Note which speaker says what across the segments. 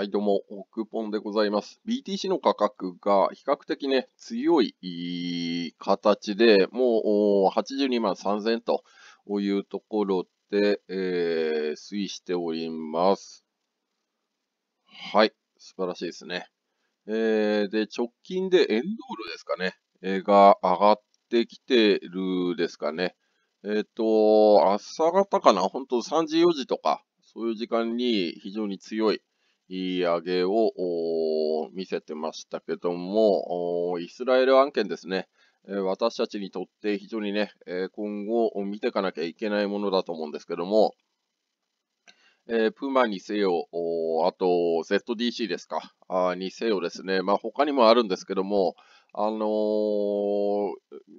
Speaker 1: はい、どうも、クーポンでございます。BTC の価格が比較的ね、強い形で、もう82万3000というところで、えー、推移しております。はい、素晴らしいですね。えー、で、直近でエンドールですかね、が上がってきてるですかね。えっ、ー、と、朝方かな、本当3時4時とか、そういう時間に非常に強い、上げを見せてましたけども、イスラエル案件ですね。私たちにとって非常にね、今後見ていかなきゃいけないものだと思うんですけども、えプーマにせよ、あと ZDC ですか、あにせよですね、まあ、他にもあるんですけども、あのー、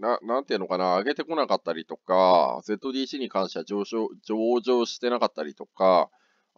Speaker 1: な、なんていうのかな、上げてこなかったりとか、ZDC に関しては上昇、上場してなかったりとか、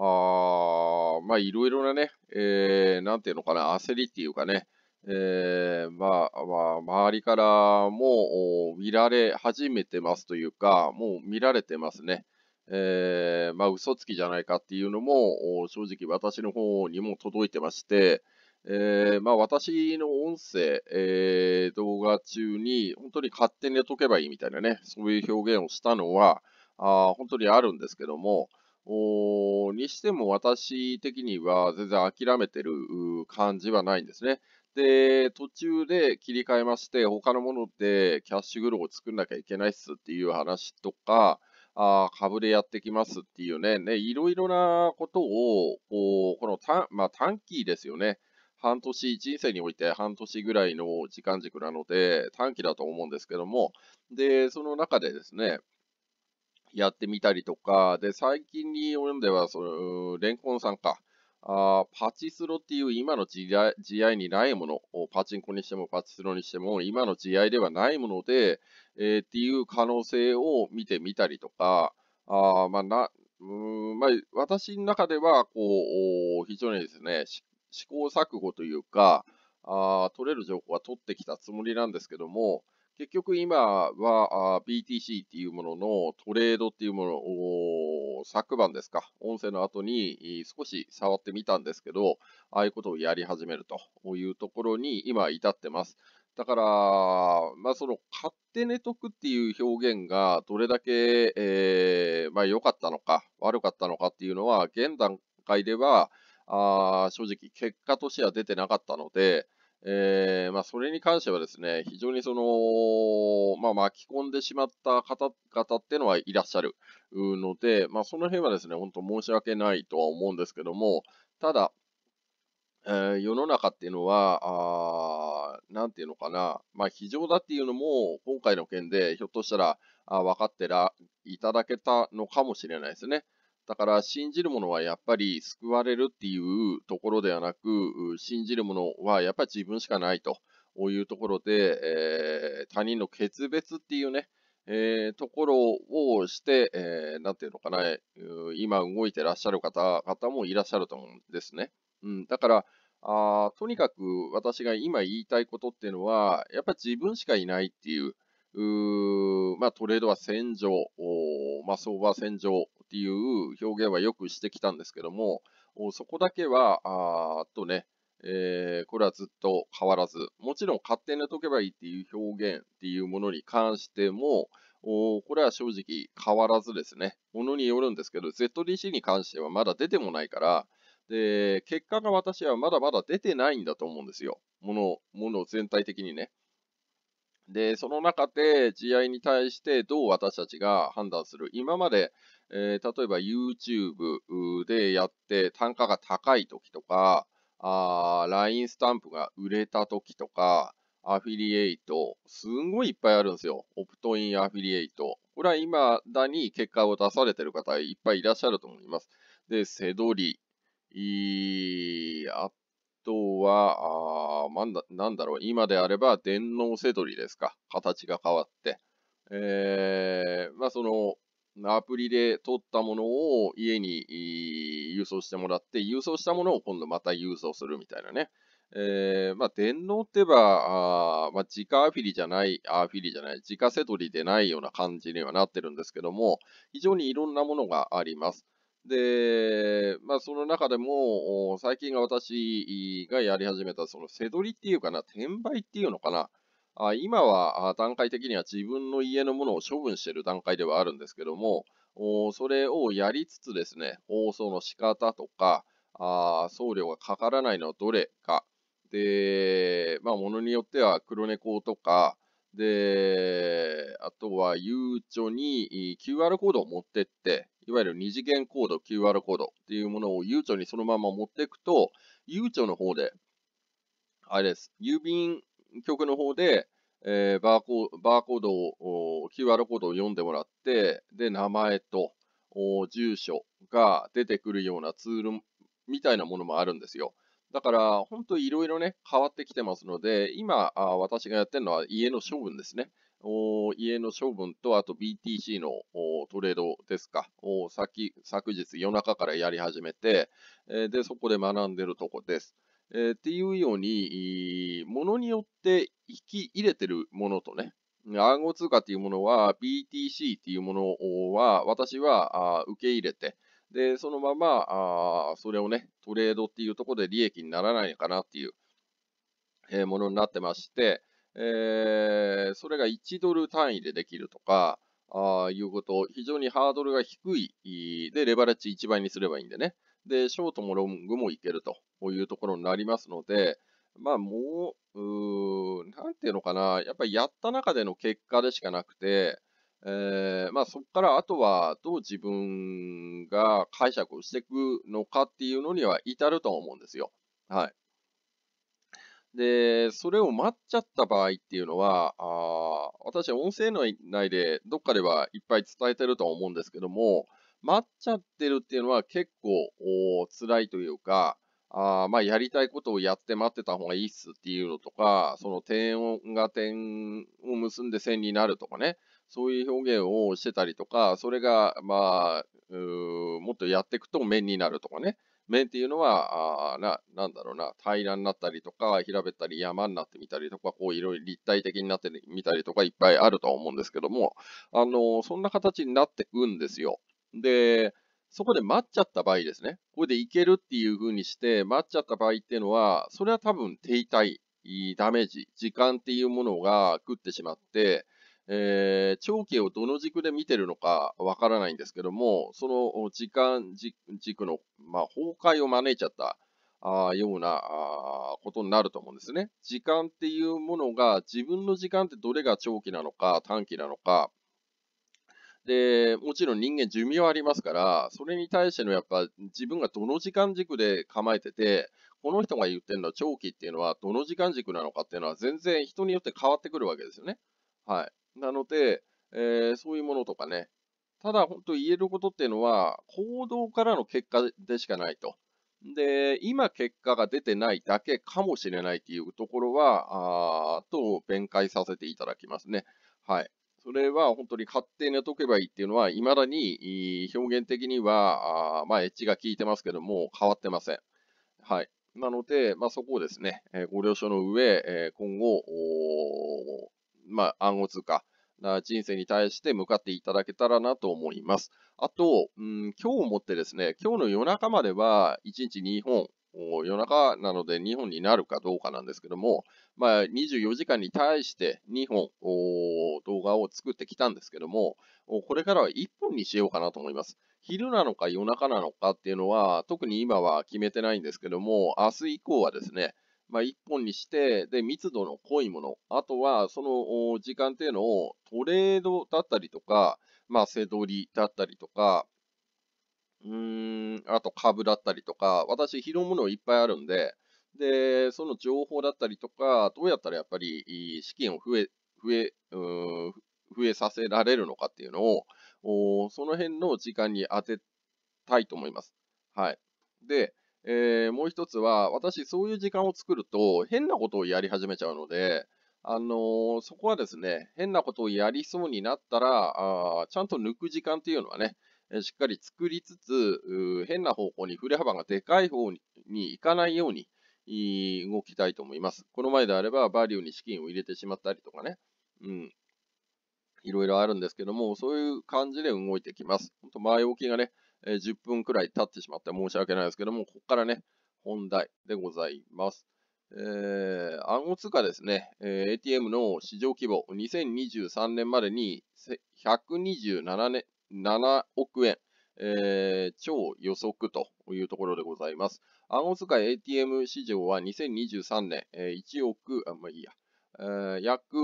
Speaker 1: あまあ、いろいろなね、えー、なんていうのかな、焦りっていうかね、えー、まあ、まあ、周りからも見られ始めてますというか、もう見られてますね。えー、まあ、嘘つきじゃないかっていうのも、正直私の方にも届いてまして、えー、まあ、私の音声、えー、動画中に、本当に勝手に解けばいいみたいなね、そういう表現をしたのは、あ本当にあるんですけども、にしても私的には全然諦めてる感じはないんですね。で、途中で切り替えまして、他のものでキャッシュグローを作んなきゃいけないっすっていう話とか、あ株でやってきますっていうね、ね、いろいろなことを、こう、この短、まあ、短期ですよね。半年、人生において半年ぐらいの時間軸なので、短期だと思うんですけども、で、その中でですね、やってみたりとか、で、最近に及んでは、その、レンコンさんか、あパチスロっていう今の時代時代にないものを、パチンコにしてもパチスロにしても、今の時代ではないもので、えー、っていう可能性を見てみたりとか、あまあ、なうんまあ、私の中ではこう、非常にですね、試行錯誤というか、あ取れる情報は取ってきたつもりなんですけども、結局今は BTC っていうもののトレードっていうものを昨晩ですか、音声の後に少し触ってみたんですけど、ああいうことをやり始めるというところに今至ってます。だから、まあ、その買って寝とくっていう表現がどれだけ、えーまあ、良かったのか悪かったのかっていうのは現段階ではあ正直結果としては出てなかったので、えー、まあ、それに関してはですね、非常にその、まあ、巻き込んでしまった方々っていうのはいらっしゃるので、まあ、その辺はですね、本当申し訳ないとは思うんですけども、ただ、えー、世の中っていうのは、なんていうのかな、まあ、非常だっていうのも、今回の件で、ひょっとしたら、あ分かってらいただけたのかもしれないですね。だから信じるものはやっぱり救われるっていうところではなく、信じるものはやっぱり自分しかないというところで、えー、他人の決別っていうね、えー、ところをして、えー、ていうのかな、今動いてらっしゃる方々もいらっしゃると思うんですね。うん、だからあ、とにかく私が今言いたいことっていうのは、やっぱ自分しかいないっていう、うまあ、トレードは戦場、まあ、相場は戦場っていう表現はよくしてきたんですけども、そこだけは、あっとね、えー、これはずっと変わらず、もちろん勝手に解けばいいっていう表現っていうものに関しても、おこれは正直変わらずですね、ものによるんですけど、ZDC に関してはまだ出てもないから、で、結果が私はまだまだ出てないんだと思うんですよ。もの、もの全体的にね。で、その中で GI に対してどう私たちが判断する。今までえー、例えば YouTube でやって単価が高い時とか、あ LINE スタンプが売れた時とか、アフィリエイト、すんごいいっぱいあるんですよ。オプトインアフィリエイト。これは未だに結果を出されてる方いっぱいいらっしゃると思います。で、セドリ、あとは、あなんだなんだろう、今であれば電脳セドリですか。形が変わって。えー、まあその、アプリで取ったものを家に郵送してもらって、郵送したものを今度また郵送するみたいなね。えー、まあ、電脳ってば、あまあ、自家アフィリじゃない、アフィリじゃない、自家セトリでないような感じにはなってるんですけども、非常にいろんなものがあります。で、まあ、その中でも、最近が私がやり始めた、そのセドリっていうかな、転売っていうのかな、あ今は段階的には自分の家のものを処分している段階ではあるんですけども、おそれをやりつつですね、放送の仕方とか、あ送料がかからないのはどれか、で、まあ、ものによっては黒猫とか、で、あとは、ゆうちょに QR コードを持ってって、いわゆる二次元コード、QR コードっていうものをゆうちょにそのまま持っていくと、ゆうちょの方で、あれです、郵便局の方で、えー、バーコバーコードを、QR コードを読んでもらって、で、名前と住所が出てくるようなツールみたいなものもあるんですよ。だから、本当いろいろね、変わってきてますので、今、あ私がやってるのは家の処分ですね。お家の処分と、あと BTC のトレードですか、を先昨日夜中からやり始めて、えー、で、そこで学んでるとこです。えー、っていうように、ものによって引き入れてるものとね、暗号通貨っていうものは、BTC っていうものは、私は受け入れて、で、そのまま、あそれをね、トレードっていうところで利益にならないかなっていう、えー、ものになってまして、えー、それが1ドル単位でできるとか、あいうこと、非常にハードルが低い、で、レバレッジ1倍にすればいいんでね。で、ショートもロングもいけるというところになりますので、まあもう、うーなんていうのかな、やっぱりやった中での結果でしかなくて、えー、まあそこからあとはどう自分が解釈をしていくのかっていうのには至ると思うんですよ。はい。で、それを待っちゃった場合っていうのは、あ私は音声内でどっかではいっぱい伝えてると思うんですけども、待っちゃってるっていうのは結構辛いというか、あまあ、やりたいことをやって待ってた方がいいっすっていうのとか、その点が点を結んで線になるとかね、そういう表現をしてたりとか、それが、まあ、もっとやっていくと面になるとかね。面っていうのは、あな、なんだろうな、平らになったりとか、平べったり山になってみたりとか、こういろいろ立体的になってみたりとか、いっぱいあるとは思うんですけども、あのー、そんな形になってうんですよ。で、そこで待っちゃった場合ですね。これでいけるっていう風にして待っちゃった場合っていうのは、それは多分停滞、ダメージ、時間っていうものが食ってしまって、えー、長期をどの軸で見てるのかわからないんですけども、その時間軸の、まあ、崩壊を招いちゃったあようなあことになると思うんですね。時間っていうものが自分の時間ってどれが長期なのか短期なのか、で、もちろん人間寿命はありますから、それに対してのやっぱ自分がどの時間軸で構えてて、この人が言ってるのは長期っていうのはどの時間軸なのかっていうのは全然人によって変わってくるわけですよね。はい。なので、えー、そういうものとかね。ただ本当言えることっていうのは行動からの結果でしかないと。で、今結果が出てないだけかもしれないっていうところは、あと弁解させていただきますね。はい。それは本当に勝手に寝とけばいいっていうのは、未だに表現的には、あまあ、エッジが効いてますけども、変わってません。はい。なので、まあ、そこをですね、えご了承の上、え今後、まあ、暗号通貨、人生に対して向かっていただけたらなと思います。あと、うん、今日をもってですね、今日の夜中までは1日2本、夜中なので2本になるかどうかなんですけども、まあ、24時間に対して2本動画を作ってきたんですけども、これからは1本にしようかなと思います。昼なのか夜中なのかっていうのは、特に今は決めてないんですけども、明日以降はですね、まあ、1本にして、で、密度の濃いもの、あとはその時間っていうのをトレードだったりとか、まあ、背取りだったりとか、うーん、あと株だったりとか、私拾うものいっぱいあるんで、で、その情報だったりとか、どうやったらやっぱり資金を増え、増え、増えさせられるのかっていうのを、その辺の時間に当てたいと思います。はい。で、えー、もう一つは、私そういう時間を作ると変なことをやり始めちゃうので、あのー、そこはですね、変なことをやりそうになったら、あちゃんと抜く時間っていうのはね、しっかり作りつつ、変な方向に振れ幅がでかい方に行かないように動きたいと思います。この前であれば、バリューに資金を入れてしまったりとかね、うん、いろいろあるんですけども、そういう感じで動いてきます。前置きがね、10分くらい経ってしまって申し訳ないですけども、ここからね、本題でございます。えー、暗号通貨ですね、えー、ATM の市場規模、2023年までに127年7億円、えー、超予測というところでございます。暗号通貨 ATM 市場は2023年、えー、1億、あ、まあいいや、えー、約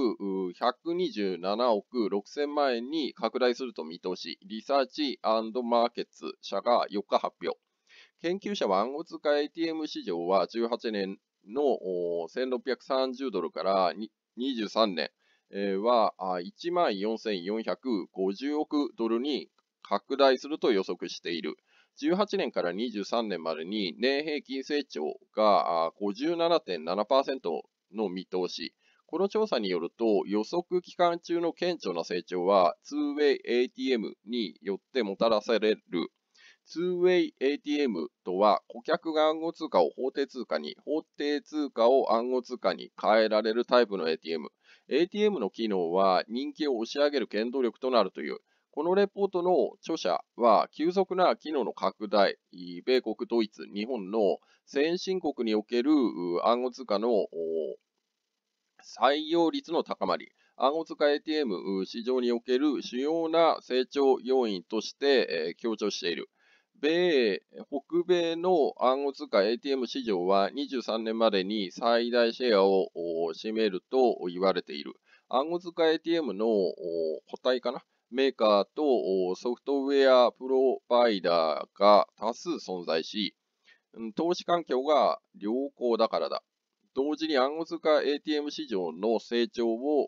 Speaker 1: 127億6000万円に拡大すると見通し、リサーチマーケッツ社が4日発表。研究者は暗号通貨 ATM 市場は18年の1630ドルから23年、は14,450億ドルに拡大すると予測している。18年から23年までに年平均成長が57.7%の見通し。この調査によると、予測期間中の顕著な成長は 2WayATM によってもたらされる。2WayATM とは、顧客が暗号通貨を法定通貨に、法定通貨を暗号通貨に変えられるタイプの ATM。ATM の機能は人気を押し上げる原動力となるという、このレポートの著者は、急速な機能の拡大、米国、ドイツ、日本の先進国における暗号通貨の採用率の高まり、暗号通貨 ATM 市場における主要な成長要因として強調している。米、北米の暗号通貨 ATM 市場は23年までに最大シェアを占めると言われている。暗号通貨 ATM の個体かなメーカーとソフトウェアプロバイダーが多数存在し、投資環境が良好だからだ。同時に暗号通貨 ATM 市場の成長を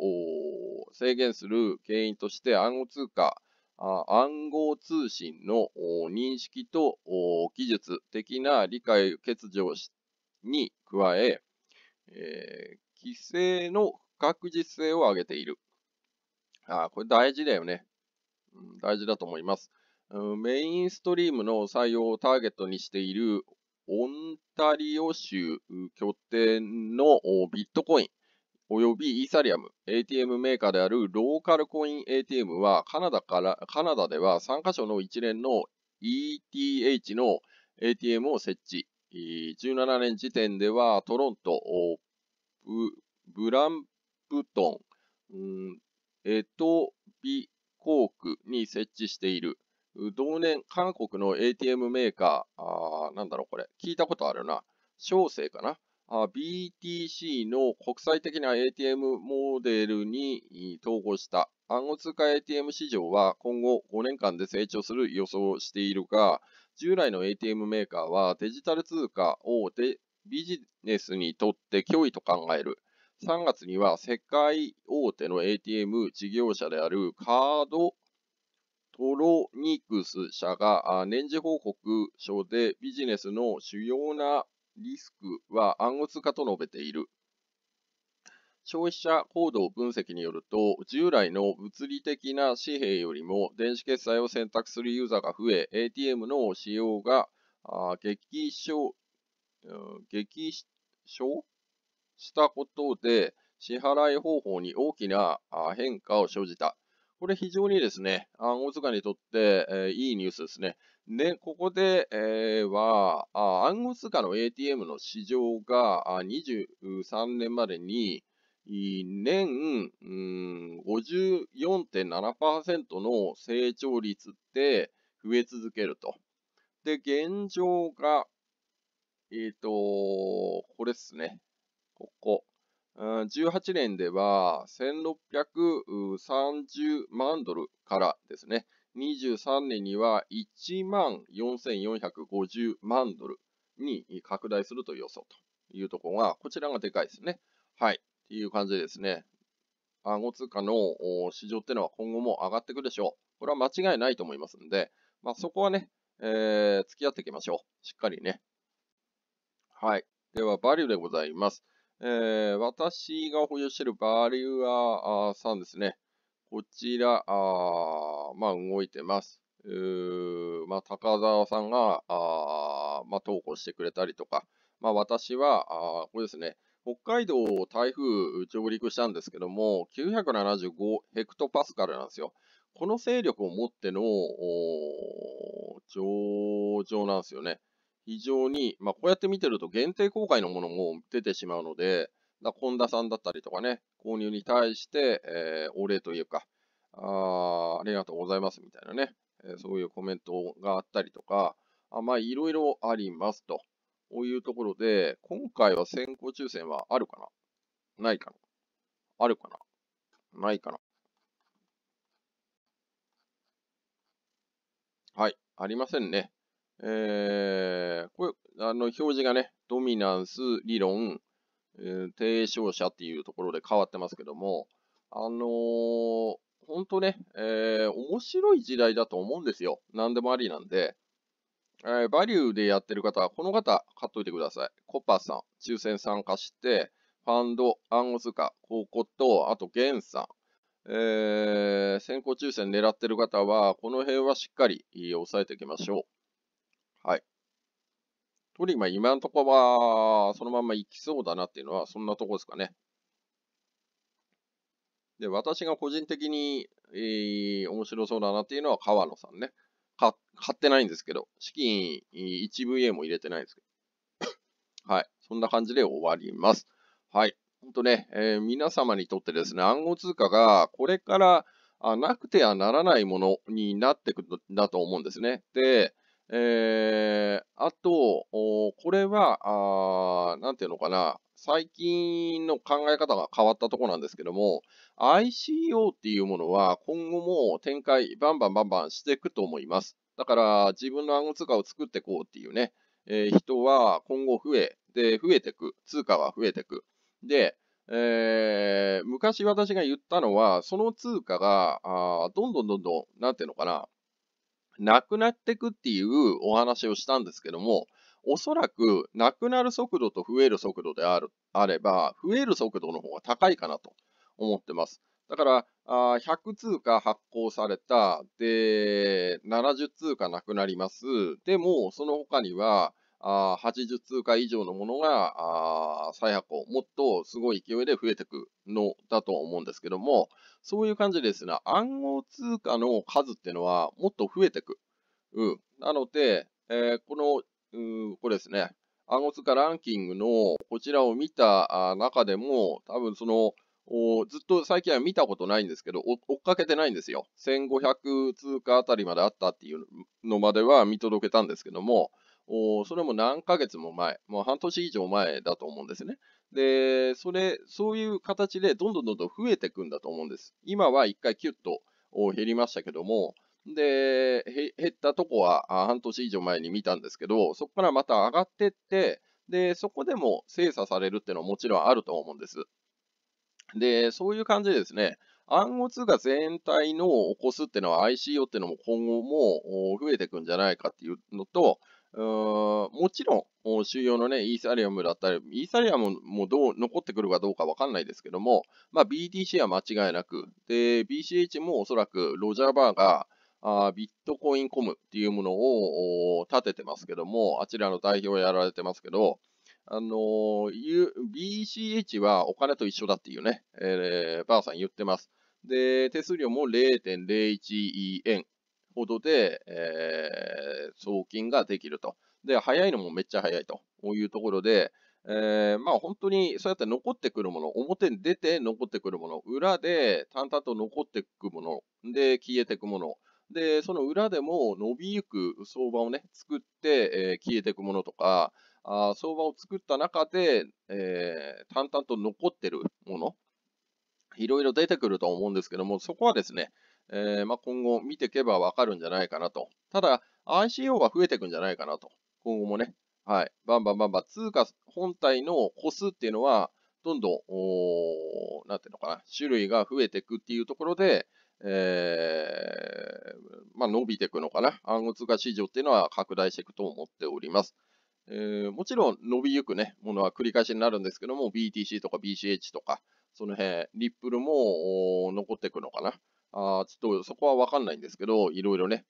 Speaker 1: 制限する原因として暗号通貨暗号通信の認識と技術的な理解欠如に加ええ規制の不確実性を上げている。あこれ大事だよね、うん。大事だと思います、メインストリームの採用をターゲットにしているオンタリオ州協定のビットコイン。およびイーサリアム、ATM メーカーであるローカルコイン ATM はカナダから、カナダでは3カ所の一連の ETH の ATM を設置。17年時点ではトロント、ブランプトン、エトビコークに設置している。同年、韓国の ATM メーカー、あーなんだろうこれ、聞いたことあるな。小生かな BTC の国際的な ATM モデルに統合した暗号通貨 ATM 市場は今後5年間で成長する予想をしているが、従来の ATM メーカーはデジタル通貨を手。ビジネスにとって脅威と考える。3月には世界大手の ATM 事業者であるカードトロニクス社が年次報告書でビジネスの主要なリスクは暗号通貨と述べている。消費者行動分析によると、従来の物理的な紙幣よりも電子決済を選択するユーザーが増え、ATM の使用が激少激少したことで、支払い方法に大きな変化を生じた。これ非常にですね、暗号通貨にとっていいニュースですね。で、ここで、えー、はあ、暗号通貨の ATM の市場があ23年までに、年、うん、54.7%の成長率って増え続けると。で、現状が、えっ、ー、と、これですね。ここ。18年では1630万ドルからですね、2023年には1万4450万ドルに拡大すると予想というところが、こちらがでかいですね。はい。っていう感じでですね、暗号通貨の市場っていうのは今後も上がってくるでしょう。これは間違いないと思いますんで、まあ、そこはね、えー、付き合っていきましょう。しっかりね。はい。では、バリューでございます。えー、私が保有しているバリューアーさんですね。こちら、あまあ、動いてます。うまあ、高沢さんが、あまあ、投稿してくれたりとか、まあ、私は、あこれですね、北海道台風上陸したんですけども、975ヘクトパスカルなんですよ。この勢力を持っての上場なんですよね。非常に、まあ、こうやって見てると限定公開のものも出てしまうので、だ本田さんだったりとかね、購入に対して、えー、お礼というか、あありがとうございますみたいなね、えー、そういうコメントがあったりとか、あまあ、いろいろありますと。こういうところで、今回は先行抽選はあるかなないかなあるかなないかなはい、ありませんね。えー、これ、あの、表示がね、ドミナンス理論、え提唱者っていうところで変わってますけども、あのー、本当ね、えー、面白い時代だと思うんですよ。何でもありなんで。えー、バリューでやってる方は、この方、買っといてください。コパさん、抽選参加して、ファンド、暗号通貨、こことあと、ゲンさん。えー、先行抽選狙ってる方は、この辺はしっかり押さえていきましょう。はい。とりま今のところは、そのまま行きそうだなっていうのは、そんなところですかね。で、私が個人的に、えー、面白そうだなっていうのは河野さんね。か、買ってないんですけど、資金 1VA も入れてないんですけど。はい。そんな感じで終わります。はい。ほんとね、えー、皆様にとってですね、暗号通貨がこれからあなくてはならないものになってくるんだと思うんですね。で、えー、あと、これは、あなんていうのかな、最近の考え方が変わったところなんですけども、ICO っていうものは今後も展開バンバンバンバンしていくと思います。だから自分の暗号通貨を作っていこうっていうね、えー、人は今後増え、で、増えていく。通貨は増えていく。で、えー、昔私が言ったのは、その通貨が、あどんどんどんどん、なんていうのかな、なくなっていくっていうお話をしたんですけども、おそらくなくなる速度と増える速度であるあれば、増える速度の方が高いかなと思ってます。だから、あ100通貨発行された、で、70通貨なくなります。でも、その他には、あ80通貨以上のものがあ再発行、もっとすごい勢いで増えていくのだと思うんですけども、そういう感じでですね、暗号通貨の数っていうのはもっと増えていく。うん、なので、えー、この、うん、これですね、暗号通貨ランキングのこちらを見た中でも、多分その、ずっと最近は見たことないんですけど、追っかけてないんですよ。1500通貨あたりまであったっていうのまでは見届けたんですけども、おそれも何ヶ月も前、もう半年以上前だと思うんですね。で、それ、そういう形でどんどんどんどん増えていくんだと思うんです。今は一回キュッと減りましたけども、で、減ったとこは半年以上前に見たんですけど、そこからまた上がってって、で、そこでも精査されるっていうのはもちろんあると思うんです。で、そういう感じでですね、暗号通貨全体の起こすっていうのは ICO っていうのも今後も増えていくんじゃないかっていうのと、もちろん、収容のね、イーサリアムだったり、イーサリアムもどう、残ってくるかどうかわかんないですけども、まあ、BTC は間違いなく、で、BCH もおそらくロジャーバーが、あービットコインコムっていうものを立ててますけども、あちらの代表をやられてますけど、あのー、BCH はお金と一緒だっていうね、えー、バさん言ってます。で、手数料も0.01円ほどで、えー、送金ができると。で、早いのもめっちゃ早いというところで、えー、まあ本当にそうやって残ってくるもの、表に出て残ってくるもの、裏で淡々と残ってくもの、で、消えていくもの、で、その裏でも伸びゆく相場をね、作って、えー、消えていくものとか、あ相場を作った中で、えー、淡々と残ってるもの、いろいろ出てくると思うんですけども、そこはですね、えー、まあ、今後見ていけばわかるんじゃないかなと。ただ、ICO は増えていくんじゃないかなと今後もね、はい、バンバンバンバン通貨本体の個数っていうのは、どんどん、おなんていうのかな、種類が増えていくっていうところで、えー、まあ、伸びていくのかな。暗号通貨市場っていうのは拡大していくと思っております。えー、もちろん伸びゆくね、ものは繰り返しになるんですけども、BTC とか BCH とか、その辺、リップルも残っていくのかな。あちょっとそこはわかんないんですけど、いろいろね、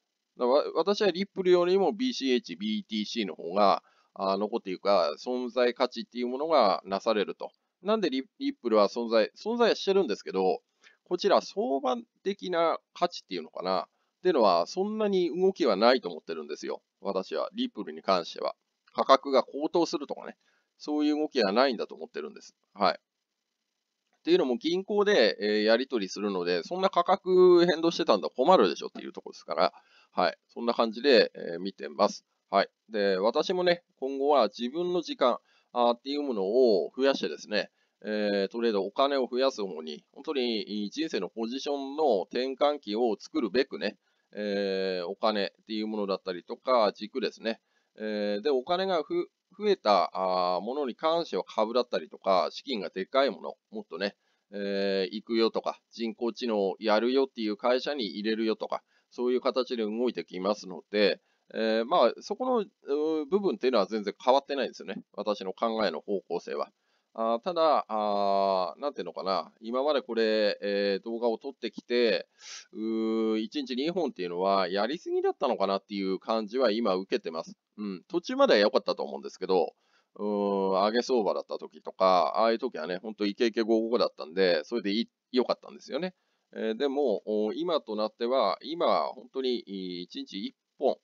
Speaker 1: 私はリップルよりも BCH、BTC の方が残っていくか、存在価値っていうものがなされると。なんでリップルは存在、存在はしてるんですけど、こちら相場的な価値っていうのかなっていうのは、そんなに動きはないと思ってるんですよ。私は、リップルに関しては。価格が高騰するとかね、そういう動きはないんだと思ってるんです。はい。っていうのも銀行で、えやり取りするので、そんな価格変動してたんだ困るでしょっていうところですから、はい。そんな感じで、えー、見てます。はい。で、私もね、今後は自分の時間あっていうものを増やしてですね、えー、トレードお金を増やす方に、本当に人生のポジションの転換期を作るべくね、えー、お金っていうものだったりとか、軸ですね。えー、で、お金がふ増えたあものに関しては株だったりとか、資金がでかいもの、もっとね、えー、行くよとか、人工知能やるよっていう会社に入れるよとか、そういう形で動いてきますので、えー、まあ、そこの部分っていうのは全然変わってないんですよね。私の考えの方向性は。あただあ、なんていうのかな、今までこれ、えー、動画を撮ってきて、う1日2本っていうのは、やりすぎだったのかなっていう感じは今受けてます。うん、途中までは良かったと思うんですけど、うん、上げ相場だった時とか、ああいう時はね、ほんとイケイケ55だったんで、それで良かったんですよね。えでも、今となっては、今、本当に1日1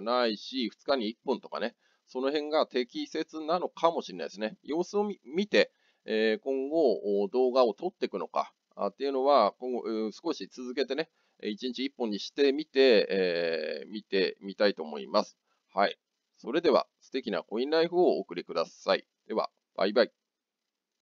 Speaker 1: 本、ないし、2日に1本とかね、その辺が適切なのかもしれないですね。様子を見て、え今後動画を撮っていくのかっていうのは、今後少し続けてね、1日1本にしてみて、え見てみたいと思います。はい。それでは素敵なコインライフをお送りください。では、バイバイ。